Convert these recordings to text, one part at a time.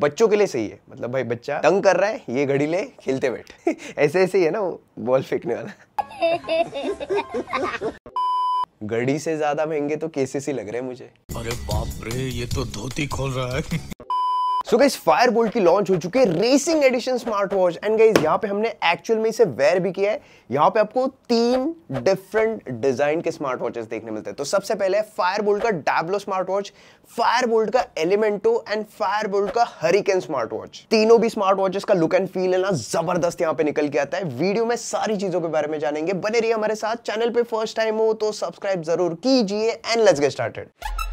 बच्चों के लिए सही है मतलब भाई बच्चा तंग कर रहा है ये घड़ी ले खेलते बैठ ऐसे ऐसे ही है ना वो बॉल फेंकने वाला घड़ी से ज्यादा महंगे तो केसेस ही लग रहे हैं मुझे अरे बाप रे ये तो धोती खोल रहा है सो गाइज फायर बोल्ट की लॉन्च हो चुकी है racing edition smart watch and guys यहाँ पे हमने एक्चुअल में इसे वेयर भी किया है यहाँ पे आपको तीन डिफरेंट डिजाइन के स्मार्ट वॉचेस देखने मिलते हैं तो सबसे पहले फायर बोल्ट का Diablo smart watch Fire Bolt का एलिमेंटो एंड फायर बोल्ट का हरिकेन स्मार्ट वॉच तीनों भी स्मार्ट वॉचेस का लुक एंड फील है ना जबरदस्त यहाँ पे निकल के आता है वीडियो में सारी चीजों के बारे में जानेंगे बने रही हमारे साथ चैनल पे फर्स्ट टाइम हो तो सब्सक्राइब जरूर कीजिए एंड लेट्स गेट स्टार्टेड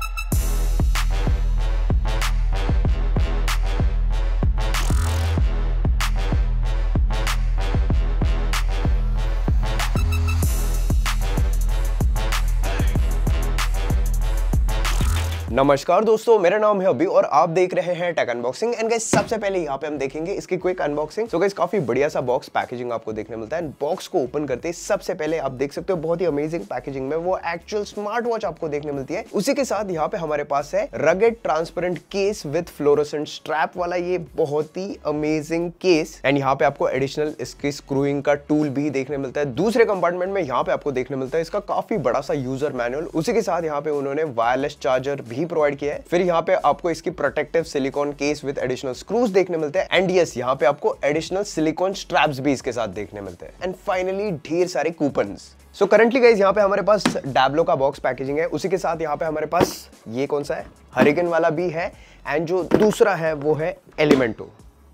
नमस्कार दोस्तों मेरा नाम है अभी और आप देख रहे हैं टेक अनबॉक्सिंग एंड गाइस सबसे पहले यहाँ पे हम देखेंगे इसकी क्विक अनबॉक्सिंग सो गाइस काफी बढ़िया सा बॉक्स पैकेजिंग आपको देखने मिलता है बॉक्स को ओपन करते हैं सबसे पहले आप देख सकते हो बहुत ही अमेजिंग पैकेजिंग में वो एक्चुअल स्मार्ट वॉच आपको देखने मिलती है उसी के साथ यहाँ पे हमारे पास है rugged transparent case with fluorescent strap वाला ये बहुत ही अमेजिंग केस एंड यहाँ पे आपको एडिशनल इसकी स्क्रूइंग का टूल भी देखने मिलता है दूसरे कंपार्टमेंट में यहाँ पे आपको देखने मिलता है इसका काफी बड़ा सा यूजर मैनुअल उसी के साथ यहाँ पे उन्होंने वायरलेस चार्जर भी प्रोवाइड किया है फिर यहाँ पे आपको इसकी protective silicone case with additional screws देखने मिलते हैं एंड यस यहाँ पे आपको एडिशनल सिलिकॉन स्ट्रैप्स भी इसके साथ देखने मिलते हैं एंड फाइनली ढेर सारे कूपन सो करंटली गाइज यहाँ पे हमारे पास डैबलो का बॉक्स पैकेजिंग है उसी के साथ यहाँ पे हमारे पास ये कौन सा है हरिकन वाला भी है एंड जो दूसरा है वो है एलिमेंटो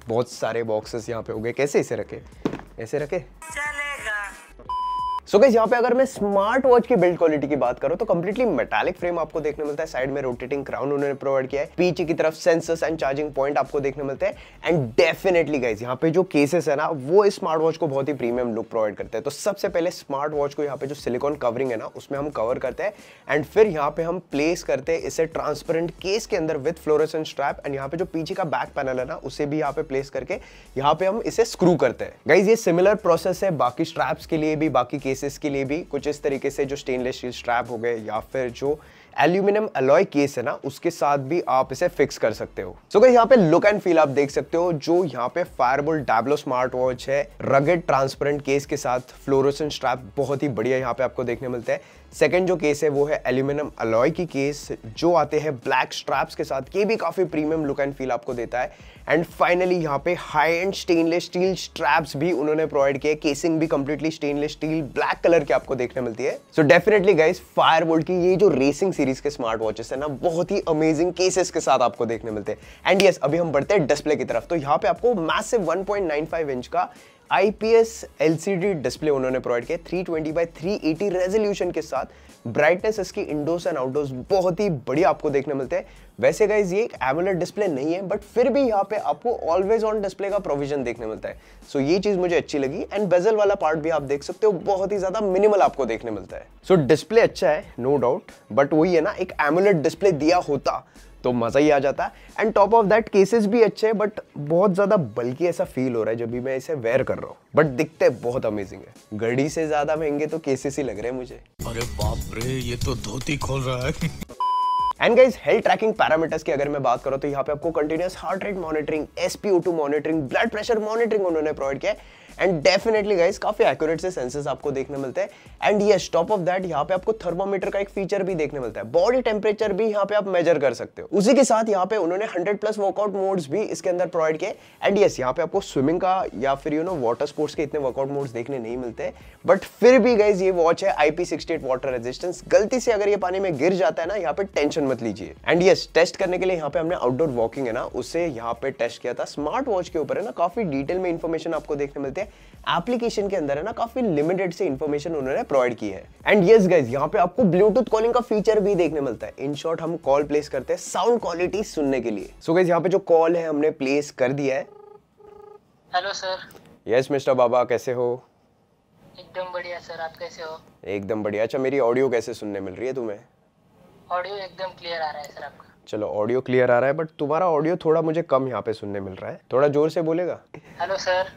बहुत सारे बॉक्सेस यहाँ पे हो गए कैसे इसे रखे ऐसे रखे चले। सो गाइस यहाँ पे अगर मैं स्मार्ट वॉच की बिल्ड क्वालिटी की बात करूँ तो कंप्लीटली मेटालिक फ्रेम आपको देखने मिलता है साइड में रोटेटिंग क्राउन उन्होंने प्रोवाइड किया है पीछे की तरफ सेंसर्स एंड चार्जिंग पॉइंट आपको देखने मिलते हैं एंड डेफिनेटली गाइज यहाँ पे जो केसेस है ना वो स्मार्ट वॉच को बहुत ही प्रीमियम लुक प्रोवाइड करते हैं तो सबसे पहले स्मार्ट वॉच को यहाँ पे जो सिलिकॉन कवरिंग है ना उसमें हम कवर करते हैं एंड फिर यहाँ पे हम प्लेस करते हैं इसे ट्रांसपेरेंट केस के अंदर विथ फ्लोरेसेंट स्ट्रैप एंड यहाँ पे जो पीछे का बैक पैनल है ना उसे भी यहाँ पे प्लेस करके यहाँ पे हम इसे स्क्रू करते हैं गाइज ये सिमिलर प्रोसेस है बाकी स्ट्रैप्स के लिए भी बाकी केस केसेस के लिए भी कुछ इस तरीके से जो स्टेनलेस स्टील स्ट्रैप हो गए या फिर जो एल्यूमिनियम अलॉय केस है ना उसके साथ भी आप इसे फिक्स कर सकते हो सो so, यहाँ पे लुक एंड फील आप देख सकते हो जो यहाँ पे फायरबोल डैबलो स्मार्ट वॉच है रगेड ट्रांसपेरेंट केस के साथ फ्लोरोसेंट स्ट्रैप बहुत ही बढ़िया यहाँ पे आपको देखने मिलता है सेकेंड जो केस है वो है एल्यूमिनियम अलॉय की केस जो आते हैं ब्लैक स्ट्रैप्स के साथ ये भी काफ़ी प्रीमियम लुक एंड फील आपको देता है एंड फाइनली यहाँ पे high end stainless steel straps भी उन्होंने प्रोवाइड किए केसिंग भी completely stainless steel black colour की आपको देखने मिलती है सो डेफिनेटली गाइज फायर की ये जो रेसिंग सीरीज के स्मार्ट वॉचेस है ना बहुत ही अमेजिंग केसेस के साथ आपको देखने मिलते हैं एंड यस अभी हम बढ़ते हैं डिस्प्ले की तरफ तो यहाँ पे आपको मैसिव वन इंच का आई पी डिस्प्ले उन्होंने प्रोवाइड किया three twenty by three eighty resolution के साथ ब्राइटनेस इसकी इंडोर्स एंड आउटडोर्स बहुत ही बढ़िया आपको देखने मिलते हैं वैसे गाइज ये एक एमुलेट डिस्प्ले नहीं है बट फिर भी यहाँ पे आपको ऑलवेज ऑन डिस्प्ले का प्रोविजन देखने मिलता है सो so, ये चीज मुझे अच्छी लगी एंड बेजल वाला पार्ट भी आप देख सकते हो बहुत ही ज्यादा मिनिमल आपको देखने मिलता है सो so, डिस्प्ले अच्छा है नो डाउट बट वही है ना एक एमुलेट डिस्प्ले दिया होता तो मज़ा ही आ जाता है and top of that cases भी अच्छे हैं बट बहुत ज़्यादा बल्कि ऐसा फील हो रहा है जब भी मैं इसे वेयर कर रहा हूँ बट दिखते बहुत अमेजिंग है घड़ी से ज़्यादा महंगे तो केसेस ही लग रहे हैं मुझे अरे बाप रे ये तो धोती खोल रहा है and guys health tracking parameters की अगर मैं बात करूँ तो यहाँ पे आपको continuous heart rate monitoring S P O two monitoring blood pressure monitoring उन्होंने प्रोवाइड किया है एंड डेफिनेटली गाइज काफी एक्यूरेट से सेंसर्स आपको देखने मिलते हैं एंड ये टॉप ऑफ दैट यहाँ पे आपको थर्मोमीटर का एक फीचर भी देखने मिलता है बॉडी टेम्परेचर भी यहाँ पे आप मेजर कर सकते हो उसी के साथ यहाँ पे उन्होंने हंड्रेड प्लस वर्कआउट मोड्स भी इसके अंदर प्रोवाइड किए एंड यस यहाँ पे आपको स्विमिंग का या फिर यू नो वाटर स्पोर्ट्स के इतने वर्कआउट मोड्स देखने नहीं मिलते बट फिर भी गाइज ये वॉच है आई पी वाटर रेजिस्टेंस गलती से अगर ये पानी में गिर जाता है ना यहाँ पे टेंशन मत लीजिए एंड यस टेस्ट करने के लिए यहाँ पे हमने आउटडोर वॉकिंग है ना उसे यहाँ पे टेस्ट किया था स्मार्ट वॉच के ऊपर है ना काफी डिटेल में इन्फॉर्मेशन आपको देखने मिलते हैं है एप्लीकेशन के अंदर है ना काफी लिमिटेड से इन्फॉर्मेशन उन्होंने प्रोवाइड की है एंड यस गाइज यहाँ पे आपको ब्लूटूथ कॉलिंग का फीचर भी देखने मिलता है इन शॉर्ट हम कॉल प्लेस करते हैं साउंड क्वालिटी सुनने के लिए सो गाइज यहाँ पे जो कॉल है हमने प्लेस कर दिया है hello sir yes mister Baba कैसे हो एकदम बढ़िया सर आप कैसे हो एकदम बढ़िया अच्छा मेरी ऑडियो कैसे सुनने मिल रही है तुम्हें ऑडियो एकदम क्लियर आ रहा है सर आपका चलो ऑडियो क्लियर आ रहा है बट तुम्हारा ऑडियो थोड़ा मुझे कम यहाँ पे सुनने मिल रहा है थोड़ा जोर से बोलेगा हेलो सर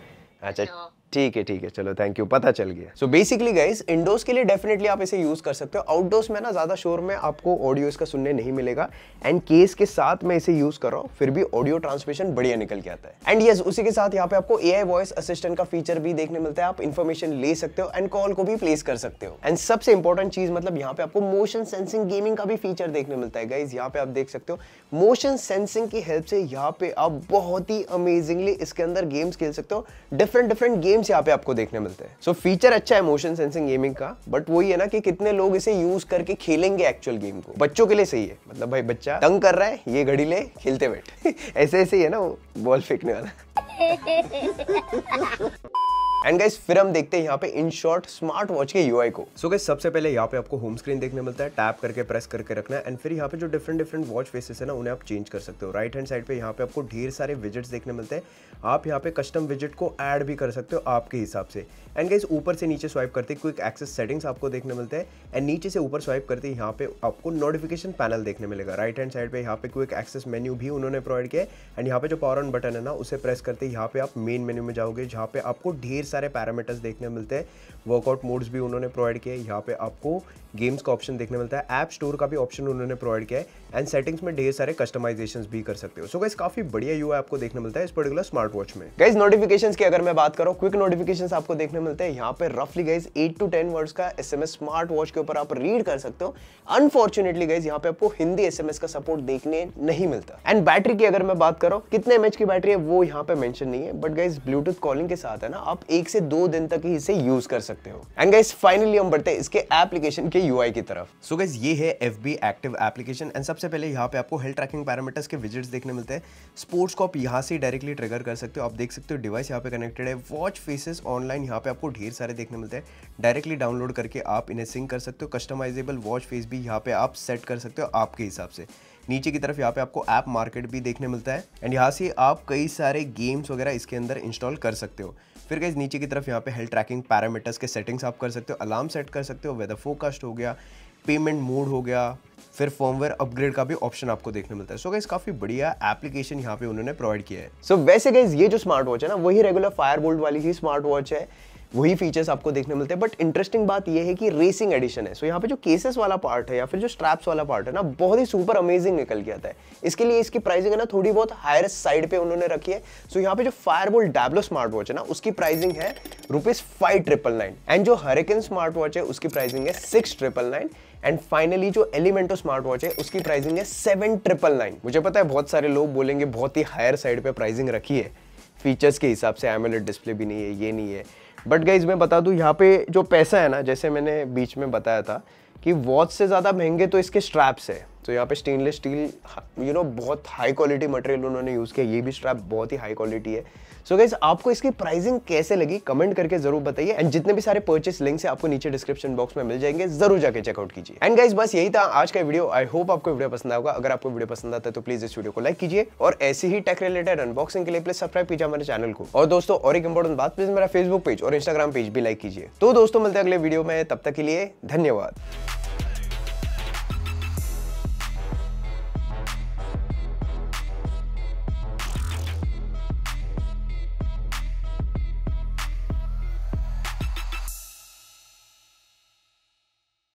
好。ठीक है ठीक है चलो थैंक यू पता चल गया सो बेसिकली गाइज इंडोर्स के लिए डेफिनेटली आप इसे यूज़ कर सकते हो आउटडोर्स में ना ज़्यादा शोर में आपको ऑडियो इसका सुनने नहीं मिलेगा एंड केस के साथ मैं इसे यूज़ कर रहा हूँ फिर भी ऑडियो ट्रांसमिशन बढ़िया निकल के आता है एंड यस yes, उसी के साथ यहाँ पे आपको ए वॉइस असिस्टेंट का फीचर भी देखने मिलता है आप इन्फॉर्मेशन ले सकते हो एंड कॉल को भी प्लेस कर सकते हो एंड सबसे इंपॉर्टेंट चीज़ मतलब यहाँ पे आपको मोशन सेंसिंग गेमिंग का भी फीचर देखने मिलता है गाइज यहाँ पे आप देख सकते हो मोशन सेंसिंग की हेल्प से यहाँ पे आप बहुत ही अमेजिंगली इसके अंदर गेम्स खेल सकते हो डिफरेंट डिफरेंट गेम गेम्स यहाँ पे आपको देखने मिलते हैं सो फीचर अच्छा है मोशन सेंसिंग गेमिंग का बट वही है ना कि कितने लोग इसे यूज करके खेलेंगे एक्चुअल गेम को बच्चों के लिए सही है मतलब भाई बच्चा तंग कर रहा है ये घड़ी ले खेलते बैठ ऐसे ऐसे ही है ना वो बॉल फेंकने वाला एंड गाइस फिर हम देखते हैं यहाँ पे इन शॉर्ट स्मार्ट वॉच के यूआई को सो so गाइस सबसे पहले यहाँ पे आपको होम स्क्रीन देखने मिलता है टैप करके प्रेस करके रखना है एंड फिर यहाँ पे जो डिफरेंट डिफरेंट वॉच फेसेस है ना उन्हें आप चेंज कर सकते हो राइट हैंड साइड पे यहाँ पे आपको ढेर सारे विजिट्स देखने मिलते हैं आप यहाँ पे कस्टम विजिट को एड भी कर सकते हो आपके हिसाब से एंड गाइस ऊपर से नीचे स्वाइप करते क्विक एक्सेस सेटिंग्स आपको देखने मिलते हैं एंड नीचे से ऊपर स्वाइप करते यहाँ पे आपको नोटिफिकेशन पैनल देखने मिलेगा राइट हैंड साइड पे यहाँ पे क्विक एक्सेस मेन्यू भी उन्होंने प्रोवाइड किया एंड यहाँ पे जो पावर ऑन बटन है ना उसे प्रेस करते यहाँ पे आप मेन मेन्यू में जाओगे जहाँ पे आपको ढेर सारे पैरामीटर्स देखने मिलते हैं वर्कआउट मोड्स भी उन्होंने प्रोवाइड किए यहाँ पे आपको गेम्स का ऑप्शन देखने मिलता है ऐप स्टोर का भी ऑप्शन उन्होंने प्रोवाइड किया है एंड सेटिंग्स में ढेर सारे कस्टमाइजेशन भी कर सकते हो सो so गाइस काफी बढ़िया यू आपको देखने मिलता है इस पर्टिकुलर स्मार्ट वॉच में गाइज नोटिफिकेशन की अगर मैं बात करो क्विक नोटिफिकेशन आपको देखने मिलते हैं यहाँ पे रफली guys eight to ten words का S M S smart watch के ऊपर आप रीड कर सकते हो अनफॉर्चुनेटली गाइज यहाँ पे आपको हिंदी एस एम एस का सपोर्ट देखने नहीं मिलता एंड बैटरी की अगर मैं बात करो कितने एम की बैटरी है वो यहाँ पे मेंशन नहीं है बट गाइज ब्लूटूथ कॉलिंग के साथ है ना आप एक से दो दिन तक ही इसे यूज कर सकते हो एंड गाइज फाइनली हम बढ़ते हैं इसके एप्लीकेशन के यूआई की तरफ सो so गाइज ये है एफ एक्टिव एप्लीकेशन एंड सब सबसे पहले यहाँ पे आपको हेल्थ ट्रैकिंग पैरामीटर्स के विजिट्स देखने मिलते हैं स्पोर्ट्स को आप यहाँ से डायरेक्टली ट्रिगर कर सकते हो आप देख सकते हो डिवाइस यहाँ पे कनेक्टेड है वॉच फेसेस ऑनलाइन यहाँ पे आपको ढेर सारे देखने मिलते हैं डायरेक्टली डाउनलोड करके आप इन्हें सिंक कर सकते हो कस्टमाइजेबल वॉच फेस भी यहाँ पे आप सेट कर सकते हो आपके हिसाब से नीचे की तरफ यहाँ पे आपको ऐप मार्केट भी देखने मिलता है एंड यहाँ से आप कई सारे गेम्स वगैरह इसके अंदर इंस्टॉल कर सकते हो फिर गाइज नीचे की तरफ यहाँ पे हेल्थ ट्रैकिंग पैरामीटर्स के सेटिंग्स आप कर सकते हो अलार्म सेट कर सकते हो वेदर फोकस्ट हो गया पेमेंट मोड हो गया फिर फॉर्मवेयर अपग्रेड का भी ऑप्शन आपको देखने मिलता है सो so गाइस काफी बढ़िया एप्लीकेशन यहाँ पे उन्होंने प्रोवाइड किया है सो so, वैसे गाइज ये जो स्मार्ट वॉच है ना वही रेगुलर फायर बोल्ट वाली ही स्मार्ट वॉच है वही फीचर्स आपको देखने मिलते हैं बट इंटरेस्टिंग बात यह है कि रेसिंग एडिशन है सो so, यहाँ पे जो केसेस वाला पार्ट है या फिर जो स्ट्रैप्स वाला पार्ट है ना बहुत ही सुपर अमेजिंग निकल गया था इसके लिए इसकी प्राइसिंग है ना थोड़ी बहुत हायर साइड पे उन्होंने रखी है सो so, यहाँ पे जो फायरबोल डैबलो स्मार्ट वॉच है ना उसकी प्राइसिंग है rupees five triple nine and जो हरिकन स्मार्ट वॉच है उसकी प्राइसिंग है six triple nine and finally जो एलिमेंटो स्मार्ट वॉच है उसकी प्राइसिंग है सेवन ट्रिपल नाइन मुझे पता है बहुत सारे लोग बोलेंगे बहुत ही हायर साइड पे प्राइसिंग रखी है फीचर्स के हिसाब से एम डिस्प्ले भी नहीं है ये नहीं है बट गई मैं बता दूँ यहाँ पे जो पैसा है ना जैसे मैंने बीच में बताया था कि वॉच से ज़्यादा महंगे तो इसके स्ट्रैप्स है तो यहाँ पे स्टेनलेस स्टील यू नो बहुत हाई क्वालिटी मटेरियल उन्होंने यूज़ किया ये भी स्ट्रैप बहुत ही हाई क्वालिटी है सो so गाइज आपको इसकी प्राइसिंग कैसे लगी कमेंट करके जरूर बताइए एंड जितने भी सारे परचेस लिंक्स है आपको नीचे डिस्क्रिप्शन बॉक्स में मिल जाएंगे जरूर जाके चेकआउट कीजिए एंड गाइज बस यही था आज का वीडियो आई होप आपको वीडियो पसंद आएगा अगर आपको वीडियो पसंद आता है तो प्लीज इस वीडियो को लाइक कीजिए और ऐसी ही टेक रिलेटेड अनबॉक्सिंग के लिए प्लीज सब्सक्राइब कीजिए हमारे चैनल को और दोस्तों और एक इंपॉर्टेंट बात प्लीज मेरा फेसबुक पेज और इंस्टाग्राम पेज भी लाइक कीजिए तो दोस्तों मिलते हैं अगले वीडियो में तब तक के लिए धन्यवाद